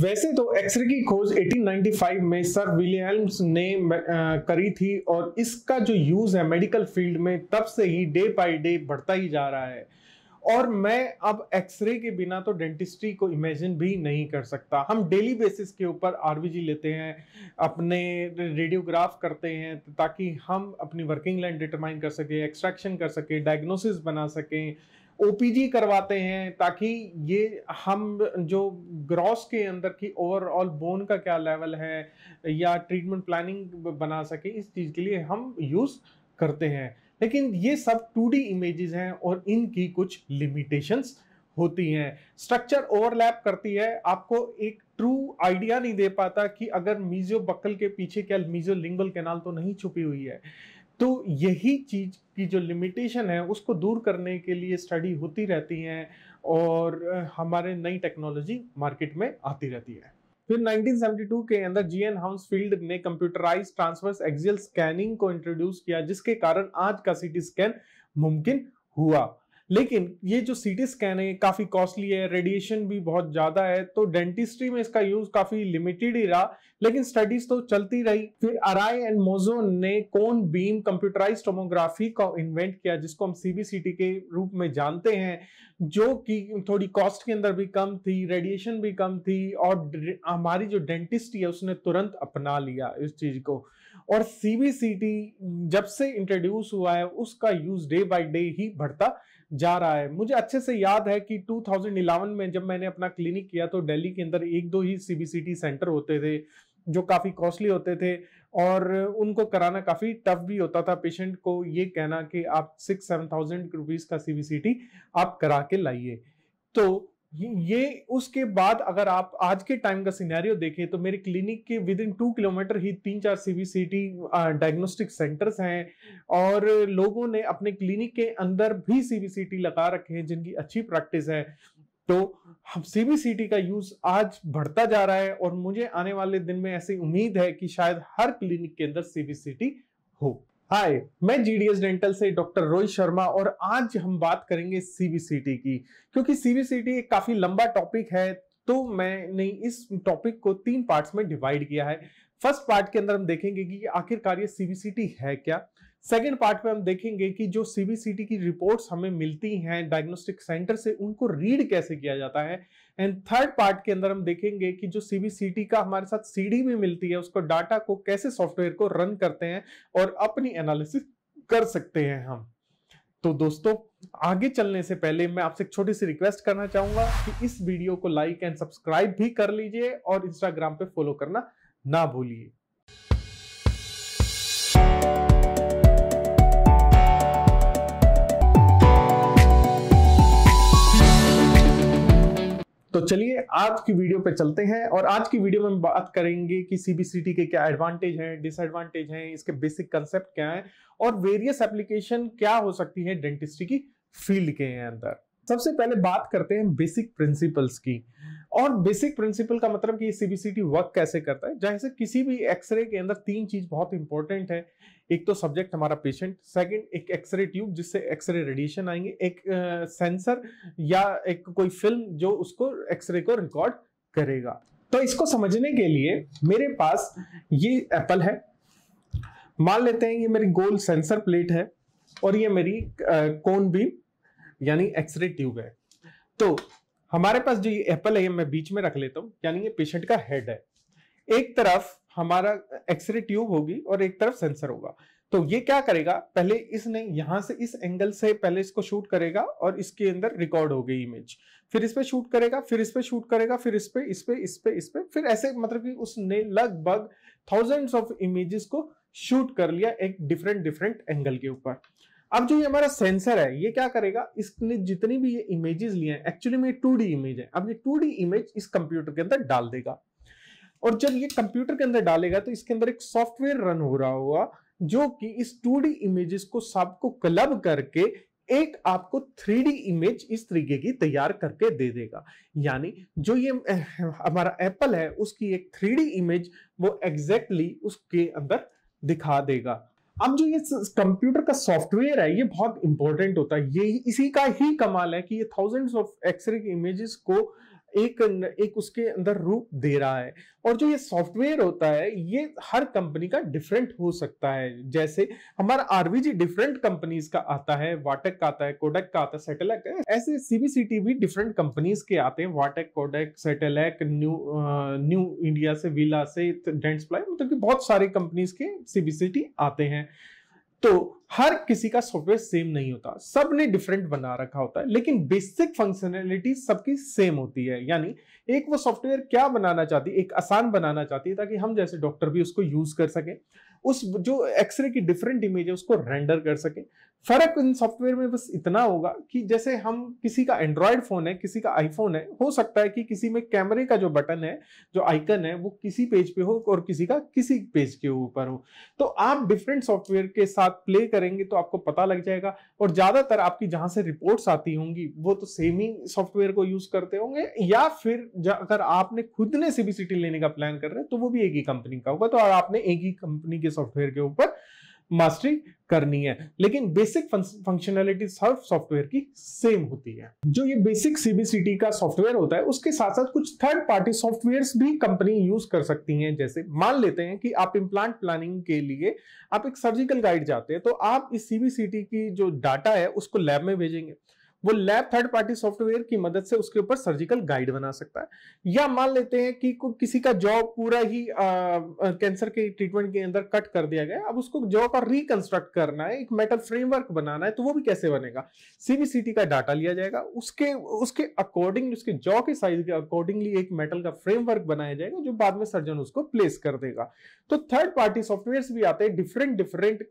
वैसे तो एक्सरे की खोज 1895 में सर विलियम्स ने करी थी और इसका जो यूज है मेडिकल फील्ड में तब से ही डे बाय डे बढ़ता ही जा रहा है और मैं अब एक्सरे के बिना तो डेंटिस्ट्री को इमेजिन भी नहीं कर सकता हम डेली बेसिस के ऊपर आरबीजी लेते हैं अपने रेडियोग्राफ करते हैं ताकि हम अपनी वर्किंग लाइन डिटरमाइन कर सकें एक्सट्रैक्शन कर सकें डायग्नोसिस बना सकें ओपीजी करवाते हैं ताकि ये हम जो ग्रॉस के अंदर की ओवरऑल बोन का क्या लेवल है या ट्रीटमेंट प्लानिंग बना सके इस चीज़ के लिए हम यूज़ करते हैं लेकिन ये सब टू डी इमेजेस हैं और इनकी कुछ लिमिटेशंस होती हैं स्ट्रक्चर ओवरलैप करती है आपको एक ट्रू आइडिया नहीं दे पाता कि अगर मीजो बक्कल के पीछे क्या मीजो लिंगल कैनाल तो नहीं छुपी हुई है तो यही चीज़ की जो लिमिटेशन है उसको दूर करने के लिए स्टडी होती रहती है और हमारे नई टेक्नोलॉजी मार्केट में आती रहती है फिर 1972 के अंदर जी एन हाउसफील्ड ने कंप्यूटराइज ट्रांसवर्स एक्सियल स्कैनिंग को इंट्रोड्यूस किया जिसके कारण आज का सिटी स्कैन मुमकिन हुआ लेकिन ये जो सी टी स्कैन है काफ़ी कॉस्टली है रेडिएशन भी बहुत ज़्यादा है तो डेंटिस्ट्री में इसका यूज़ काफ़ी लिमिटेड ही रहा लेकिन स्टडीज तो चलती रही फिर अराय एंड मोजो ने कौन बीम कंप्यूटराइज टोमोग्राफी का इन्वेंट किया जिसको हम सीबीसीटी के रूप में जानते हैं जो कि थोड़ी कॉस्ट के अंदर भी कम थी रेडिएशन भी कम थी और हमारी जो डेंटिस्ट्री है उसने तुरंत अपना लिया इस चीज़ को और सीबीसीटी जब से इंट्रोड्यूस हुआ है उसका यूज डे बाय डे ही बढ़ता जा रहा है मुझे अच्छे से याद है कि 2011 में जब मैंने अपना क्लिनिक किया तो दिल्ली के अंदर एक दो ही सीबीसीटी सेंटर होते थे जो काफ़ी कॉस्टली होते थे और उनको कराना काफ़ी टफ भी होता था पेशेंट को ये कहना कि आप सिक्स सेवन थाउजेंड रुपीज़ का सी आप करा के लाइए तो ये उसके बाद अगर आप आज के टाइम का सिनेरियो देखें तो मेरे क्लिनिक के विद इन टू किलोमीटर ही तीन चार C C B T diagnostic centres हैं और लोगों ने अपने क्लिनिक के अंदर भी सी सी बी टी लगा रखे हैं जिनकी अच्छी प्रैक्टिस है तो हम टी का यूज आज बढ़ता जा रहा है और मुझे आने वाले दिन में ऐसी उम्मीद है कि शायद हर क्लिनिक के अंदर सी सी बी टी हो हाय मैं जीडीएस डेंटल से डॉक्टर रोहित शर्मा और आज हम बात करेंगे सीबीसीटी की क्योंकि सीबीसीटी एक काफी लंबा टॉपिक है तो मैंने इस टॉपिक को तीन पार्ट्स में डिवाइड किया है फर्स्ट पार्ट के अंदर हम देखेंगे कि आखिरकार ये सीबीसीटी है क्या सेकेंड पार्ट में हम देखेंगे कि जो सीबीसीटी की रिपोर्ट्स हमें मिलती हैं डायग्नोस्टिक सेंटर से उनको रीड कैसे किया जाता है एंड थर्ड पार्ट के अंदर हम देखेंगे कि जो सीबीसीटी का हमारे साथ सीडी भी मिलती है उसको डाटा को कैसे सॉफ्टवेयर को रन करते हैं और अपनी एनालिसिस कर सकते हैं हम तो दोस्तों आगे चलने से पहले मैं आपसे एक छोटी सी रिक्वेस्ट करना चाहूंगा कि इस वीडियो को लाइक एंड सब्सक्राइब भी कर लीजिए और इंस्टाग्राम पे फॉलो करना ना भूलिए तो चलिए आज की वीडियो पे चलते हैं और आज की वीडियो में हम बात करेंगे कि सीबीसीटी के क्या एडवांटेज हैं डिसएडवांटेज हैं इसके बेसिक कंसेप्ट क्या हैं और वेरियस एप्लीकेशन क्या हो सकती है डेंटिस्ट्री की फील्ड के अंदर सबसे पहले बात करते हैं बेसिक प्रिंसिपल्स की और बेसिक प्रिंसिपल का मतलब कि सीबीसीटी वर्क कैसे करता है जैसे किसी भी एक्सरे के अंदर तीन चीज बहुत इंपॉर्टेंट है एक तो सब्जेक्ट हमारा पेशेंट सेकंड एक एक्सरे ट्यूब जिससे एक्सरे रेडिएशन आएंगे एक सेंसर या एक कोई फिल्म जो उसको एक्सरे को रिकॉर्ड करेगा तो इसको समझने के लिए मेरे पास ये एप्पल है मान लेते हैं ये मेरी गोल सेंसर प्लेट है और ये मेरी कोन बीम यानी एक्सरे ट्यूब है तो हमारे पास जो ये एप्पल है मैं बीच में रख लेता हूँ यानी ये पेशेंट का हेड है एक तरफ हमारा एक्सरे ट्यूब होगी और एक तरफ सेंसर होगा तो ये क्या करेगा पहले इसने यहां से इस एंगल से पहले इसको शूट करेगा और इसके अंदर रिकॉर्ड हो गई इमेज फिर इस पर शूट करेगा फिर इस पर शूट करेगा फिर इस पर इस पर इस पर इस पर फिर ऐसे मतलब कि उसने लगभग थाउजेंड्स ऑफ इमेजेस को शूट कर लिया एक डिफरेंट डिफरेंट एंगल के ऊपर अब जो ये हमारा सेंसर है ये क्या करेगा इसने जितनी भी ये इमेजेस लिए हैं एक्चुअली में टू डी इमेज है अब ये टू डी इमेज इस कंप्यूटर के अंदर डाल देगा और जब ये कंप्यूटर के अंदर डालेगा तो इसके अंदर एक सॉफ्टवेयर रन हो रहा होगा जो कि इस टू डी इमेजेस को सबको क्लब करके एक आपको थ्री डी इमेज इस तरीके की तैयार करके दे देगा यानी जो ये हमारा एप्पल है उसकी एक थ्री डी इमेज वो एग्जैक्टली exactly उसके अंदर दिखा देगा अब जो ये कंप्यूटर का सॉफ्टवेयर है ये बहुत इंपॉर्टेंट होता है ये इसी का ही कमाल है कि ये थाउजेंड्स ऑफ एक्सरे इमेजेस को एक एक उसके अंदर रूप दे रहा है और जो ये सॉफ्टवेयर होता है ये हर कंपनी का डिफरेंट हो सकता है जैसे हमारा आरवीजी डिफरेंट कंपनीज का आता है वाटक का आता है कोडक का आता है सेटेलैक ऐसे सीबीसीटी भी डिफरेंट कंपनीज के आते हैं वाटक कोडक सेटेलैक न्यू आ, न्यू इंडिया से विला से डेंट्स प्लाई मतलब कि बहुत सारी कंपनीज के सीबीसीटी आते हैं तो हर किसी का सॉफ्टवेयर सेम नहीं होता सब ने डिफरेंट बना रखा होता है लेकिन बेसिक फंक्शनैलिटी सबकी सेम होती है यानी एक वो सॉफ्टवेयर क्या बनाना चाहती है एक आसान बनाना चाहती है ताकि हम जैसे डॉक्टर भी उसको यूज कर सकें उस जो एक्सरे की डिफरेंट इमेज है उसको रेंडर कर सकें फर्क इन सॉफ्टवेयर में बस इतना होगा कि जैसे हम किसी का एंड्रॉयड फोन है किसी का आईफोन है हो सकता है कि किसी में कैमरे का जो बटन है जो आइकन है वो किसी पेज पे हो और किसी का किसी पेज के ऊपर हो तो आप डिफरेंट सॉफ्टवेयर के साथ प्ले करेंगे तो आपको पता लग जाएगा और ज्यादातर आपकी जहां से रिपोर्ट्स आती होंगी वो तो सेम ही सॉफ्टवेयर को यूज करते होंगे या फिर अगर आपने खुद ने सीबीसीटी लेने का प्लान कर रहे हैं तो वो भी एक ही कंपनी का होगा तो आपने एक ही कंपनी के सॉफ्टवेयर के ऊपर मास्टरी करनी है लेकिन बेसिक फंक्शनैलिटी हर सॉफ्टवेयर की सेम होती है जो ये बेसिक सीबीसीटी का सॉफ्टवेयर होता है उसके साथ साथ कुछ थर्ड पार्टी सॉफ्टवेयर भी कंपनी यूज कर सकती हैं जैसे मान लेते हैं कि आप इम्प्लांट प्लानिंग के लिए आप एक सर्जिकल गाइड जाते हैं तो आप इस सीबीसीटी की जो डाटा है उसको लैब में भेजेंगे वो लैब थर्ड पार्टी सॉफ्टवेयर की मदद से उसके ऊपर सर्जिकल गाइड बना सकता है या मान लेते हैं कि किसी का जॉ पूरा ही कैंसर के ट्रीटमेंट के अंदर कट कर दिया गया अब उसको जॉब का रिकंस्ट्रक्ट करना है एक मेटल फ्रेमवर्क बनाना है तो वो भी कैसे बनेगा सीबीसीटी का डाटा लिया जाएगा उसके उसके अकॉर्डिंग उसके जॉ के साइज के अकॉर्डिंगली एक मेटल का फ्रेमवर्क बनाया जाएगा जो बाद में सर्जन उसको प्लेस कर देगा तो थर्ड पार्टी सॉफ्टवेयर भी आते हैं डिफरेंट डिफरेंट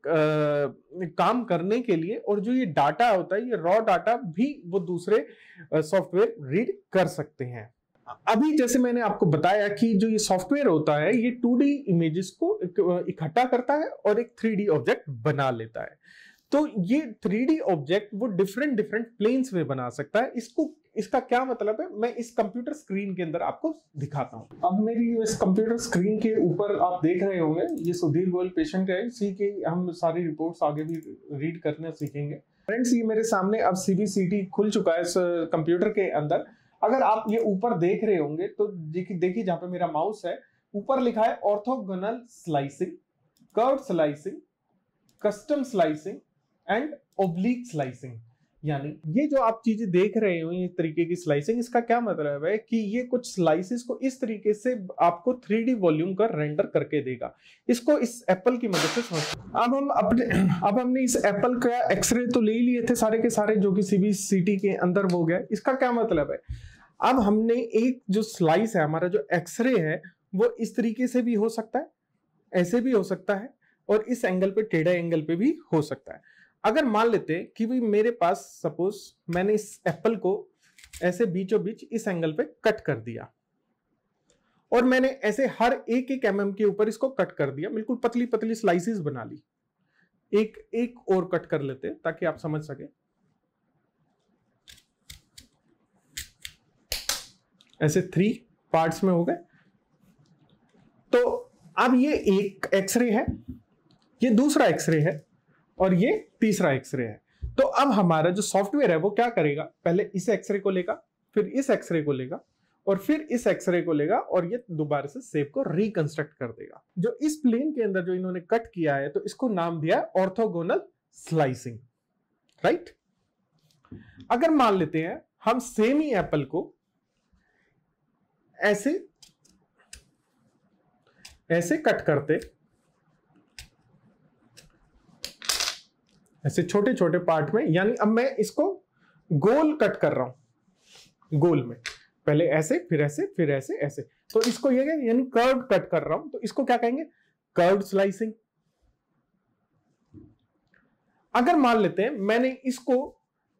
काम करने के लिए और जो ये डाटा होता है ये रॉ डाटा भी वो दूसरे सॉफ्टवेयर रीड कर सकते हैं अभी जैसे मैंने आपको बताया कि जो ये सॉफ्टवेयर होता है ये 2D इमेजेस को इकट्ठा करता है और एक 3D ऑब्जेक्ट बना लेता है तो ये 3D ऑब्जेक्ट वो डिफरेंट डिफरेंट प्लेन्स में बना सकता है इसको इसका क्या मतलब है मैं इस कंप्यूटर स्क्रीन के अंदर आपको दिखाता हूँ अब मेरी इस कंप्यूटर स्क्रीन के ऊपर आप देख रहे होंगे ये सुधीर गोयल पेशेंट है इसी के हम सारी रिपोर्ट्स आगे भी रीड करना सीखेंगे फ्रेंड्स ये मेरे सामने अब सीबीसीटी खुल चुका है इस कंप्यूटर के अंदर अगर आप ये ऊपर देख रहे होंगे तो देखिए जहां पे मेरा माउस है ऊपर लिखा है orthogonal slicing curve slicing custom slicing and oblique slicing यानी ये जो आप चीजें देख रहे हो इस तरीके की स्लाइसिंग इसका क्या मतलब है कि ये कुछ स्लाइसिस को इस तरीके से आपको थ्री डी वॉल्यूम का रेंडर करके देगा इसको इस एप्पल की मदद से समझ अब हम अपने अब हमने इस एप्पल का एक्सरे तो ले लिए थे सारे के सारे जो कि सीबी सिटी के अंदर हो गया इसका क्या मतलब है अब हमने एक जो स्लाइस है हमारा जो एक्सरे है वो इस तरीके से भी हो सकता है ऐसे भी हो सकता है और इस एंगल पे टेढ़ा एंगल पे भी हो सकता है अगर मान लेते कि भी मेरे पास सपोज मैंने इस एप्पल को ऐसे बीचों बीच इस एंगल पे कट कर दिया और मैंने ऐसे हर एक एक एमएम mm के ऊपर इसको कट कर दिया बिल्कुल पतली पतली स्लाइसिस बना ली एक एक और कट कर लेते ताकि आप समझ सके ऐसे थ्री पार्ट्स में हो गए तो अब ये एक एक्सरे है ये दूसरा एक्सरे है और ये तीसरा एक्सरे है तो अब हमारा जो सॉफ्टवेयर है वो क्या करेगा पहले इस एक्सरे को लेगा फिर इस एक्सरे को लेगा और फिर इस एक्सरे को लेगा और ये दोबारा से सेप को रिकंस्ट्रक्ट कर देगा जो इस प्लेन के अंदर जो इन्होंने कट किया है तो इसको नाम दिया है ऑर्थोगोनल स्लाइसिंग राइट अगर मान लेते हैं हम सेम ही एप्पल को ऐसे ऐसे कट करते ऐसे छोटे छोटे पार्ट में यानी अब मैं इसको गोल कट कर रहा हूं गोल में पहले ऐसे फिर ऐसे फिर ऐसे ऐसे तो इसको ये यानी कर्व कट कर रहा हूं तो इसको क्या कहेंगे कर्व स्लाइसिंग अगर मान लेते हैं मैंने इसको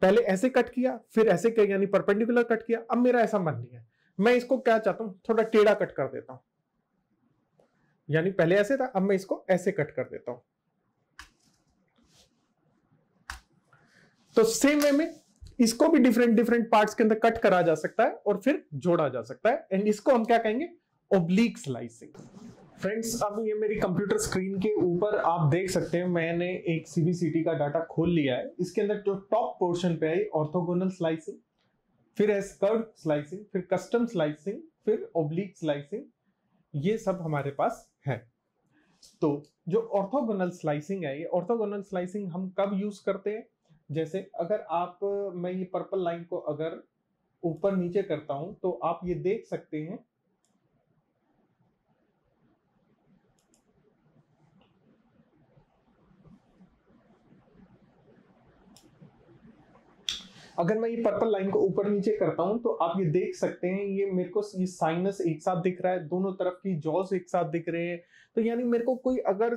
पहले ऐसे कट किया फिर ऐसे यानी परपेंडिकुलर कट किया अब मेरा ऐसा मन नहीं है मैं इसको क्या चाहता हूं थोड़ा टेढ़ा कट कर देता हूं यानी पहले ऐसे था अब मैं इसको ऐसे कट कर देता हूं तो सेम वे में इसको भी डिफरेंट डिफरेंट पार्ट्स के अंदर कट करा जा सकता है और फिर जोड़ा जा सकता है एंड इसको हम क्या कहेंगे ओब्लिक स्लाइसिंग फ्रेंड्स अब ये मेरी कंप्यूटर स्क्रीन के ऊपर आप देख सकते हैं मैंने एक सीबीसीटी का डाटा खोल लिया है इसके अंदर जो टॉप पोर्शन पे आई ऑर्थोगोनल स्लाइसिंग फिर है स्कर्व स्लाइसिंग फिर कस्टम स्लाइसिंग फिर ओब्लिक स्लाइसिंग ये सब हमारे पास है तो जो ऑर्थोगोनल स्लाइसिंग है ये ऑर्थोगोनल स्लाइसिंग हम कब यूज करते हैं जैसे अगर आप मैं ये पर्पल लाइन को अगर ऊपर नीचे करता हूं तो आप ये देख सकते हैं अगर मैं ये पर्पल लाइन को ऊपर नीचे करता हूँ तो आप ये देख सकते हैं ये मेरे को ये साइनस एक साथ दिख रहा है दोनों तरफ की जॉस एक साथ दिख रहे हैं तो यानी मेरे को कोई अगर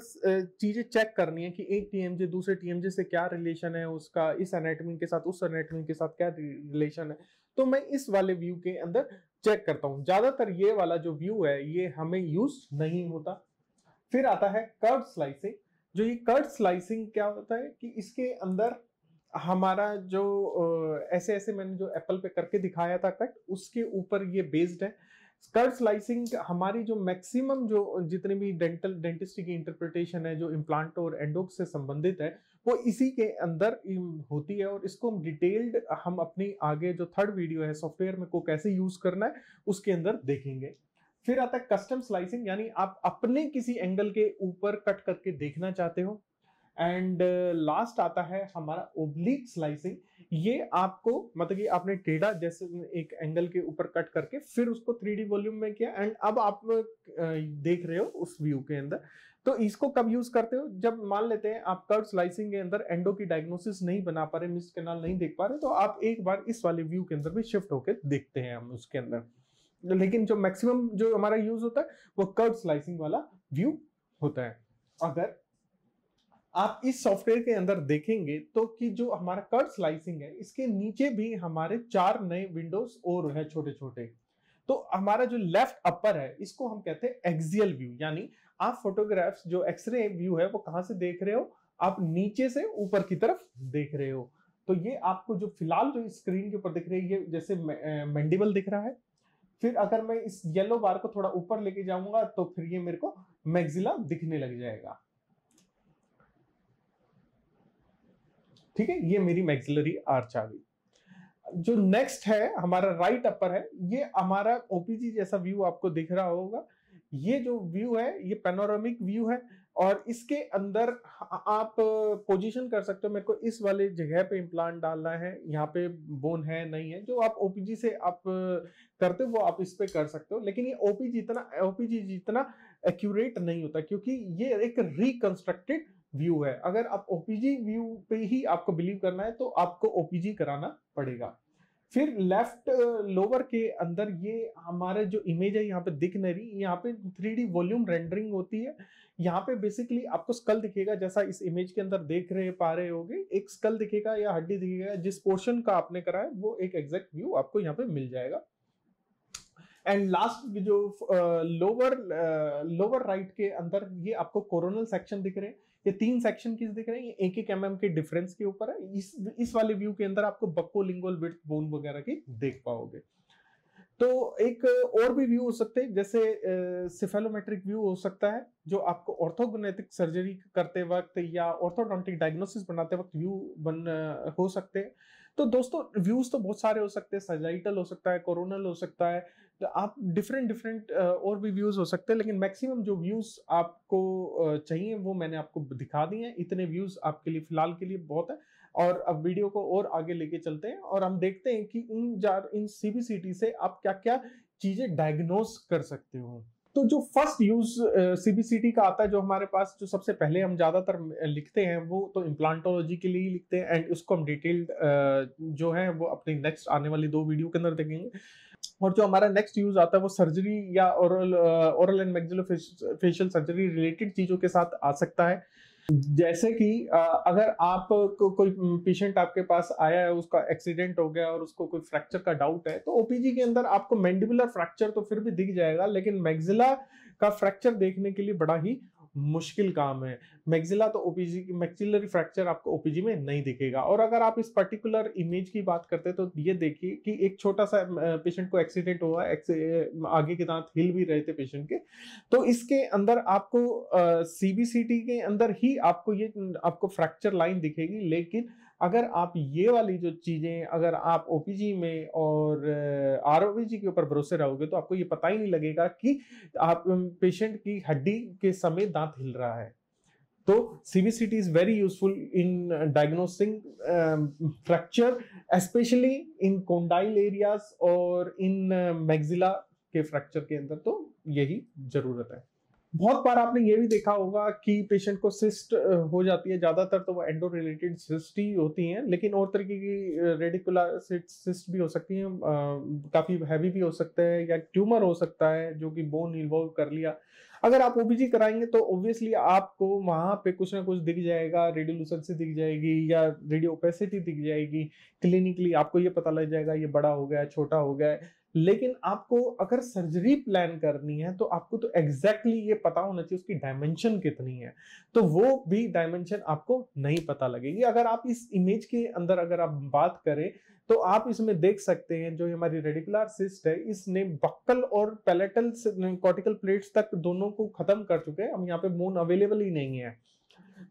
चीजें चेक करनी है कि एक टीएमजे दूसरे टीएमजे से क्या रिलेशन है उसका इस एनेटमी के साथ उस एनेटमी के साथ क्या रिलेशन है तो मैं इस वाले व्यू के अंदर चेक करता हूँ ज्यादातर ये वाला जो व्यू है ये हमें यूज नहीं होता फिर आता है कर्व स्लाइसिंग जो ये कर्व स्लाइसिंग क्या होता है कि इसके अंदर हमारा जो ऐसे ऐसे मैंने जो एप्पल पे करके दिखाया था कट उसके ऊपर ये बेस्ड है स्कर्ट स्लाइसिंग हमारी जो मैक्सिमम जो जितने भी डेंटल डेंटिस्ट्री की इंटरप्रिटेशन है जो इम्प्लांट और एंडोक्स से संबंधित है वो इसी के अंदर होती है और इसको हम डिटेल्ड हम अपनी आगे जो थर्ड वीडियो है सॉफ्टवेयर में को कैसे यूज करना है उसके अंदर देखेंगे फिर आता है कस्टम स्लाइसिंग यानी आप अपने किसी एंगल के ऊपर कट करके देखना चाहते हो एंड लास्ट uh, आता है हमारा ओब्लिक स्लाइसिंग ये आपको मतलब कि आपने टेढ़ा जैसे एक एंगल के ऊपर कट करके फिर उसको थ्री वॉल्यूम में किया एंड अब आप uh, देख रहे हो उस व्यू के अंदर तो इसको कब यूज करते हो जब मान लेते हैं आप कर्व स्लाइसिंग के अंदर एंडो की डायग्नोसिस नहीं बना पा रहे मिस कैनाल नहीं देख पा रहे तो आप एक बार इस वाले व्यू के अंदर भी शिफ्ट होकर देखते हैं हम उसके अंदर लेकिन जो मैक्सिमम जो हमारा यूज होता है वो कर्व स्लाइसिंग वाला व्यू होता है अगर आप इस सॉफ्टवेयर के अंदर देखेंगे तो कि जो हमारा कर्ड स्लाइसिंग है इसके नीचे भी हमारे चार नए विंडोज और है छोटे छोटे तो हमारा जो लेफ्ट अपर है इसको हम कहते हैं एक्सियल व्यू यानी आप फोटोग्राफ्स जो एक्सरे व्यू है वो कहां से देख रहे हो आप नीचे से ऊपर की तरफ देख रहे हो तो ये आपको जो फिलहाल जो स्क्रीन के ऊपर दिख रही है जैसे मैंडिबल दिख रहा है फिर अगर मैं इस येलो बार को थोड़ा ऊपर लेके जाऊंगा तो फिर ये मेरे को मैग्जिला दिखने लग जाएगा ठीक है ये मेरी मैक्सिलरी आर्च आ गई जो नेक्स्ट है हमारा राइट अपर है ये हमारा ओपीजी जैसा व्यू आपको दिख रहा होगा ये जो व्यू है ये पेनोरामिक व्यू है और इसके अंदर आप पोजीशन कर सकते हो मेरे को इस वाले जगह पे इम्प्लांट डालना है यहाँ पे बोन है नहीं है जो आप ओपीजी से आप करते हो वो आप इस पे कर सकते हो लेकिन ये ओपीजी इतना ओपीजी जितना एक्यूरेट नहीं होता क्योंकि ये एक रिकंस्ट्रक्टेड व्यू है अगर आप ओपीजी व्यू पे ही आपको बिलीव करना है तो आपको ओपीजी कराना पड़ेगा फिर लेफ्ट लोअर के अंदर ये हमारे जो इमेज है यहाँ पे दिख नहीं रही यहाँ पे थ्री डी वॉल्यूम रेंडरिंग होती है यहाँ पे बेसिकली आपको स्कल दिखेगा जैसा इस इमेज के अंदर देख रहे पा रहे होगे एक स्कल दिखेगा या हड्डी दिखेगा जिस पोर्शन का आपने करा है वो एक एग्जैक्ट व्यू आपको यहाँ पे मिल जाएगा एंड लास्ट जो लोअर लोअर राइट के अंदर ये आपको कोरोनल सेक्शन दिख रहे हैं ये तीन सेक्शन किस दिख रहे हैं एक एक एम mm के डिफरेंस के ऊपर है इस इस वाले व्यू के अंदर आपको बक्को लिंगोल विथ बोन वगैरह की देख पाओगे तो एक और भी व्यू हो सकते हैं जैसे सिफेलोमेट्रिक व्यू हो सकता है जो आपको ऑर्थोगोनेटिक सर्जरी करते वक्त या ऑर्थोडोंटिक डायग्नोसिस बनाते वक्त व्यू बन हो सकते हैं तो दोस्तों व्यूज तो बहुत सारे हो सकते हैं सर्जाइटल हो सकता है कोरोनल हो सकता है तो आप डिफरेंट डिफरेंट और भी व्यूज हो सकते हैं लेकिन मैक्सिमम जो व्यूज आपको चाहिए वो मैंने आपको दिखा दिए हैं इतने व्यूज आपके लिए फिलहाल के लिए बहुत है और अब वीडियो को और आगे लेके चलते हैं और हम देखते हैं कि इन जार इन सीबीसीटी से आप क्या क्या चीजें डायग्नोस कर सकते हो तो जो फर्स्ट यूज सीबीसीटी का आता है जो हमारे पास जो सबसे पहले हम ज़्यादातर लिखते हैं वो तो इम्प्लांटोलॉजी के लिए ही लिखते हैं एंड उसको हम डिटेल्ड जो है वो अपनी नेक्स्ट आने वाली दो वीडियो के अंदर देखेंगे और जो हमारा नेक्स्ट यूज आता है वो सर्जरी या oral oral and maxillo facial surgery related चीज़ों के साथ आ सकता है जैसे कि अगर आप को, कोई पेशेंट आपके पास आया है उसका एक्सीडेंट हो गया और उसको कोई फ्रैक्चर का डाउट है तो ओपीजी के अंदर आपको मैंडिबुलर फ्रैक्चर तो फिर भी दिख जाएगा लेकिन मैग्जिला का फ्रैक्चर देखने के लिए बड़ा ही मुश्किल काम है मैगजिला तो ओपीजी मैक्सिलरी फ्रैक्चर आपको ओपीजी में नहीं दिखेगा और अगर आप इस पर्टिकुलर इमेज की बात करते हैं तो ये देखिए कि एक छोटा सा पेशेंट को एक्सीडेंट हुआ आगे के दांत हिल भी रहे थे पेशेंट के तो इसके अंदर आपको सीबीसीटी के अंदर ही आपको ये आपको फ्रैक्चर लाइन दिखेगी लेकिन अगर आप ये वाली जो चीज़ें अगर आप ओ में और आर के ऊपर भरोसे रहोगे तो आपको ये पता ही नहीं लगेगा कि आप पेशेंट की हड्डी के समय दांत हिल रहा है तो CBCT is very useful in diagnosing fracture especially in condyle areas और इन मैग्जिला के फ्रैक्चर के अंदर तो यही जरूरत है बहुत बार आपने ये भी देखा होगा कि पेशेंट को सिस्ट हो जाती है ज़्यादातर तो वो एंडो रिलेटेड सिस्ट ही होती हैं लेकिन और तरीके की रेडिकुलर सिस्ट भी हो सकती हैं काफ़ी हैवी भी हो सकते हैं या ट्यूमर हो सकता है जो कि बोन इन्वॉल्व कर लिया अगर आप ओबीजी कराएंगे तो ऑब्वियसली आपको वहां पे कुछ ना कुछ दिख जाएगा से दिख जाएगी या रेडियो ओपेसिटी दिख जाएगी क्लिनिकली आपको ये पता लग जाएगा ये बड़ा हो गया छोटा हो गया लेकिन आपको अगर सर्जरी प्लान करनी है तो आपको तो एग्जैक्टली exactly ये पता होना चाहिए उसकी डायमेंशन कितनी है तो वो भी डायमेंशन आपको नहीं पता लगेगी अगर आप इस इमेज के अंदर अगर आप बात करें तो आप इसमें देख सकते हैं जो हमारी रेडिकुलर सिस्ट है इसने बक्कल और पैलेटल कॉर्टिकल प्लेट्स तक दोनों को खत्म कर चुके हैं अब यहाँ पे बोन अवेलेबल ही नहीं है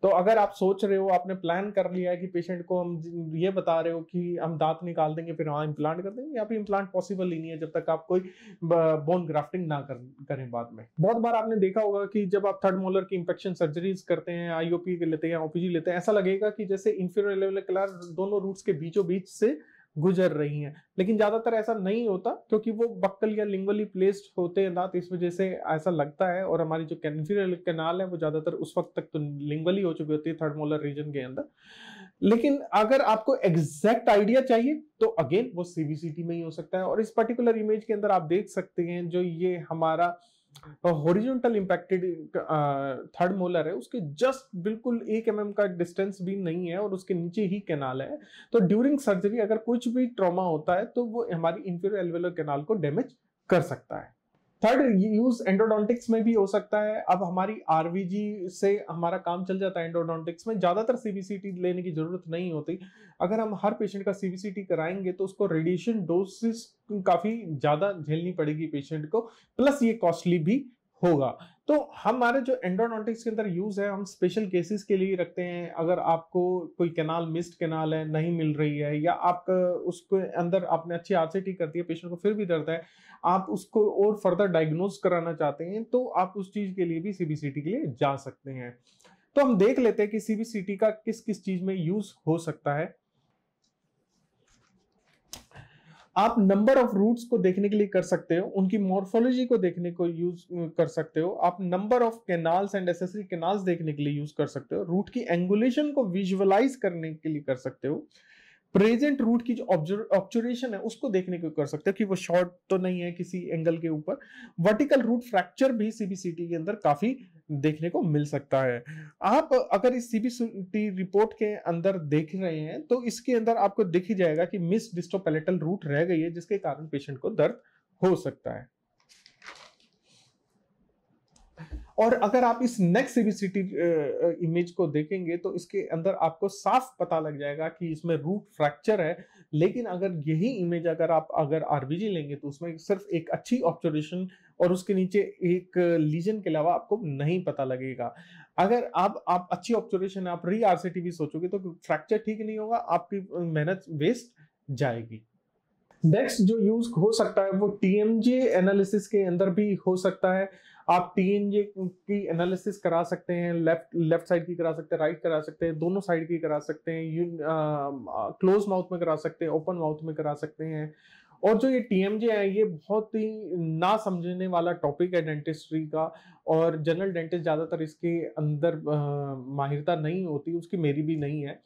तो अगर आप सोच रहे हो आपने प्लान कर लिया है कि पेशेंट को हम ये बता रहे हो कि हम दांत निकाल देंगे फिर वहाँ इम्प्लांट कर देंगे या फिर इम्प्लांट पॉसिबल ही नहीं है जब तक आप कोई बोन ग्राफ्टिंग ना कर, करें बाद में बहुत बार आपने देखा होगा कि जब आप थर्ड मोलर की इंफेक्शन सर्जरीज करते हैं आईओपी लेते हैं ओपीजी लेते हैं ऐसा लगेगा कि जैसे इन्फ्यूर लेवल क्लास दोनों रूट्स के बीचों बीच से गुजर रही हैं लेकिन ज़्यादातर ऐसा नहीं होता क्योंकि वो बक्कल या लिंगवली प्लेस्ड होते हैं दांत तो इस वजह से ऐसा लगता है और हमारी जो कैनफिरल कैनाल है वो ज़्यादातर उस वक्त तक तो लिंगली हो चुकी होती है थर्ड मोलर रीजन के अंदर लेकिन अगर आपको एग्जैक्ट आइडिया चाहिए तो अगेन वो सीबीसीटी में ही हो सकता है और इस पर्टिकुलर इमेज के अंदर आप देख सकते हैं जो ये हमारा हॉरिजॉन्टल इम्पैक्टेड थर्ड मोलर है उसके जस्ट बिल्कुल एक एम mm का डिस्टेंस भी नहीं है और उसके नीचे ही कैनाल है तो ड्यूरिंग सर्जरी अगर कुछ भी ट्रॉमा होता है तो वो हमारी इंफीरियर एलवेलर कैनाल को डैमेज कर सकता है थर्ड यूज एंडोडोंटिक्स में भी हो सकता है अब हमारी आरवीजी से हमारा काम चल जाता है एंडोडोंटिक्स में ज्यादातर सीबीसीटी लेने की जरूरत नहीं होती अगर हम हर पेशेंट का सीबीसीटी कराएंगे तो उसको रेडिएशन डोसेस काफी ज्यादा झेलनी पड़ेगी पेशेंट को प्लस ये कॉस्टली भी होगा तो हमारे जो एंडोनोटिक्स के अंदर यूज है हम स्पेशल केसेस के लिए रखते हैं अगर आपको कोई कैनाल मिस्ड कैनाल है नहीं मिल रही है या आपका उसके अंदर आपने अच्छी आरसीटी कर दी है पेशेंट को फिर भी दर्द है आप उसको और फर्दर डायग्नोज कराना चाहते हैं तो आप उस चीज के लिए भी सीबीसीटी के लिए जा सकते हैं तो हम देख लेते हैं कि सीबीसीटी का किस किस चीज में यूज हो सकता है आप नंबर ऑफ रूट्स को देखने के लिए कर सकते हो उनकी मॉर्फोलॉजी को देखने को यूज कर सकते हो आप number of canals and accessory canals देखने के लिए यूज कर सकते हो रूट की एंगुलेशन को विजुअलाइज करने के लिए कर सकते हो प्रेजेंट रूट की जो ऑब्जर्वेशन है उसको देखने को कर सकते हो कि वो शॉर्ट तो नहीं है किसी एंगल के ऊपर वर्टिकल रूट फ्रैक्चर भी सीबीसीटी के अंदर काफी देखने को मिल सकता है आप अगर इस सीबीसीटी रिपोर्ट के अंदर देख रहे हैं तो इसके अंदर आपको दिख ही जाएगा कि मिस डिस्टोपेलेटल रूट रह गई है जिसके कारण पेशेंट को दर्द हो सकता है और अगर आप इस नेक्स्ट सिविसिटी इमेज को देखेंगे तो इसके अंदर आपको साफ पता लग जाएगा कि इसमें रूट फ्रैक्चर है लेकिन अगर यही इमेज अगर आप अगर आरबीजी लेंगे तो उसमें सिर्फ एक अच्छी ऑब्जर्वेशन और उसके नीचे एक लीजन के अलावा आपको नहीं पता लगेगा अगर आप आप अच्छी ऑब्जर्वेशन आप री आर भी सोचोगे तो फ्रैक्चर ठीक नहीं होगा आपकी मेहनत वेस्ट जाएगी नेक्स्ट जो यूज हो सकता है वो टीएमजे एनालिसिस के अंदर भी हो सकता है आप टीएनजे की एनालिसिस करा सकते हैं लेफ्ट लेफ्ट साइड की करा सकते हैं राइट करा सकते हैं दोनों साइड की करा सकते हैं क्लोज माउथ uh, uh, में करा सकते हैं ओपन माउथ में करा सकते हैं और जो ये टीएमजे है ये बहुत ही ना समझने वाला टॉपिक है डेंटिस्ट्री का और जनरल डेंटिस्ट ज़्यादातर इसके अंदर uh, माहिरता नहीं होती उसकी मेरी भी नहीं है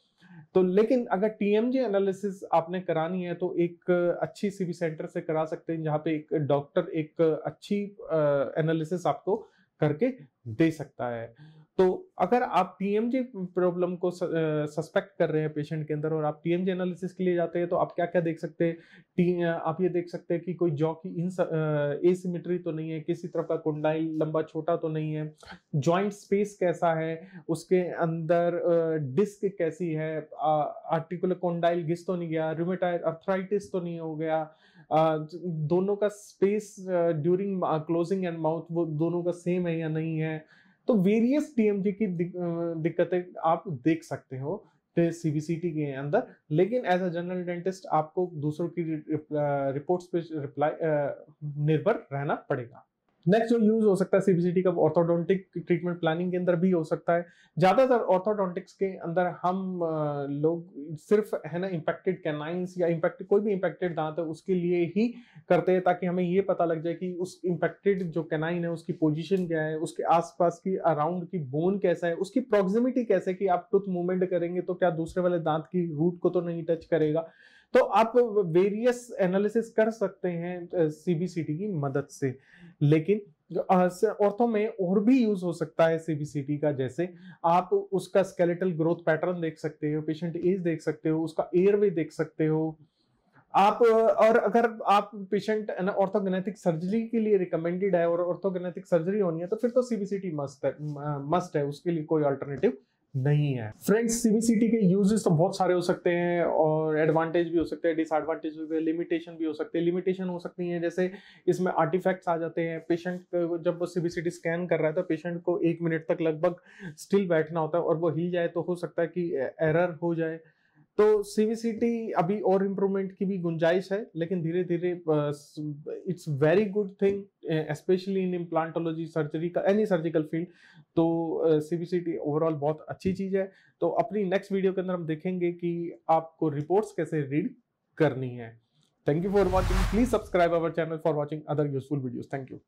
तो लेकिन अगर टीएमजी एनालिसिस आपने करानी है तो एक अच्छी सीबी सेंटर से करा सकते हैं जहां पे एक डॉक्टर एक अच्छी एनालिसिस आपको करके दे सकता है तो अगर आप टीएमजे प्रॉब्लम को सस्पेक्ट कर रहे हैं पेशेंट के अंदर और आप टीएमजे एनालिसिस के लिए जाते हैं तो आप क्या क्या देख सकते हैं आप ये देख सकते हैं कि कोई जॉ की इन एसिमेट्री तो नहीं है किसी तरफ का कुंडाइल लंबा छोटा तो नहीं है जॉइंट स्पेस कैसा है उसके अंदर डिस्क कैसी है आर्टिकुलर कोंडाइल घिस तो नहीं गया रिमेटाइड अर्थराइटिस तो नहीं हो गया दोनों का space during closing and mouth वो दोनों का सेम है या नहीं है तो वेरियस डीएमजी की दिक्कतें आप देख सकते हो सीबीसीटी के अंदर लेकिन एज अ जनरल डेंटिस्ट आपको दूसरों की रिपोर्ट्स पे रिप्लाई निर्भर रहना पड़ेगा नेक्स्ट जो यूज हो सकता है सीबीसीटी का ऑर्थोडोंटिक ट्रीटमेंट प्लानिंग के अंदर भी हो सकता है ज़्यादातर ऑर्थोडोंटिक्स के अंदर हम लोग सिर्फ है ना इम्पेक्टेड कैनाइंस या इम्पेक्टेड कोई भी इम्पेक्टेड दांत है उसके लिए ही करते हैं ताकि हमें ये पता लग जाए कि उस इम्पेक्टेड जो कैनाइन है उसकी पोजिशन क्या है उसके आस की अराउंड की बोन कैसा है उसकी प्रॉक्सिमिटी कैसे कि आप टूथ मूवमेंट करेंगे तो क्या दूसरे वाले दांत की रूट को तो नहीं टच करेगा तो आप वेरियस एनालिसिस कर सकते हैं सीबीसीटी की मदद से लेकिन औरतों में और भी यूज हो सकता है सीबीसीटी का जैसे आप उसका स्केलेटल ग्रोथ पैटर्न देख सकते हो पेशेंट एज देख सकते हो उसका एयरवे देख सकते हो आप और अगर आप पेशेंट ऑर्थोगेनेटिक सर्जरी के लिए रिकमेंडेड है और ऑर्थोगेनेटिक सर्जरी होनी है तो फिर तो सीबीसीटी मस्ट है मस्ट है उसके लिए कोई अल्टरनेटिव नहीं है फ्रेंड्स सीबीसीटी के यूजेस तो बहुत सारे हो सकते हैं और एडवांटेज भी हो सकते हैं डिसएडवांटेज भी लिमिटेशन भी हो सकते हैं लिमिटेशन हो सकती है जैसे इसमें आर्टिफैक्ट्स आ जाते हैं पेशेंट जब वो सीबीसीटी स्कैन कर रहा है तो पेशेंट को एक मिनट तक लगभग स्टिल बैठना होता है और वो हिल जाए तो हो सकता है कि एरर हो जाए तो सीवीसीटी अभी और इम्प्रूवमेंट की भी गुंजाइश है लेकिन धीरे धीरे it's very good thing specially in implantology surgery का एनी सर्जिकल फील्ड तो सीवीसीटी ओवरऑल बहुत अच्छी चीज़ है तो अपनी नेक्स्ट वीडियो के अंदर हम देखेंगे कि आपको रिपोर्ट्स कैसे रीड करनी है thank you for watching please subscribe our channel for watching other useful videos thank you